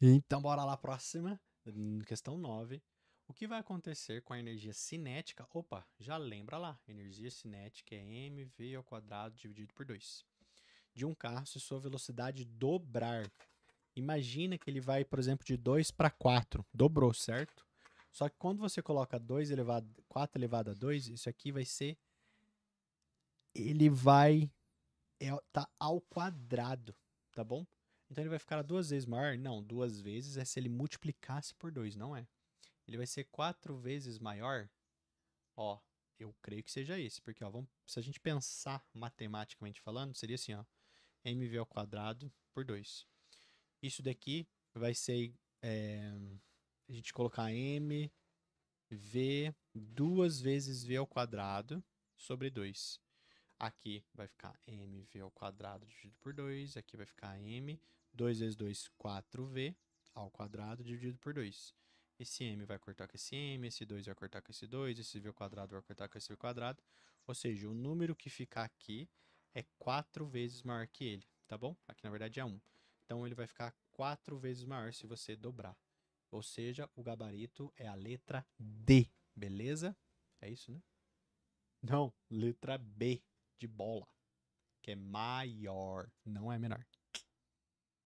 Então, bora lá, próxima. Questão 9. O que vai acontecer com a energia cinética? Opa, já lembra lá. Energia cinética é mv ao quadrado dividido por 2. De um carro, se sua velocidade dobrar. Imagina que ele vai, por exemplo, de 2 para 4. Dobrou, certo? Só que quando você coloca 2 elevado, 4 elevado a 2, isso aqui vai ser. Ele vai. É, tá ao quadrado, tá bom? Então ele vai ficar duas vezes maior? Não, duas vezes é se ele multiplicasse por 2, não é? Ele vai ser quatro vezes maior? Ó, eu creio que seja esse, porque ó, vamos, se a gente pensar matematicamente falando, seria assim, ó, mv ao quadrado por 2. Isso daqui vai ser, é, a gente colocar mv duas vezes v ao quadrado sobre 2. Aqui vai ficar mv ao quadrado dividido por 2. Aqui vai ficar m. 2 vezes 2, 4v ao quadrado dividido por 2. Esse m vai cortar com esse m, esse 2 vai cortar com esse 2, esse v ao quadrado vai cortar com esse v quadrado. Ou seja, o número que ficar aqui é 4 vezes maior que ele, tá bom? Aqui na verdade é 1. Então ele vai ficar 4 vezes maior se você dobrar. Ou seja, o gabarito é a letra D, beleza? É isso, né? Não, letra B de bola, que é maior, não é menor.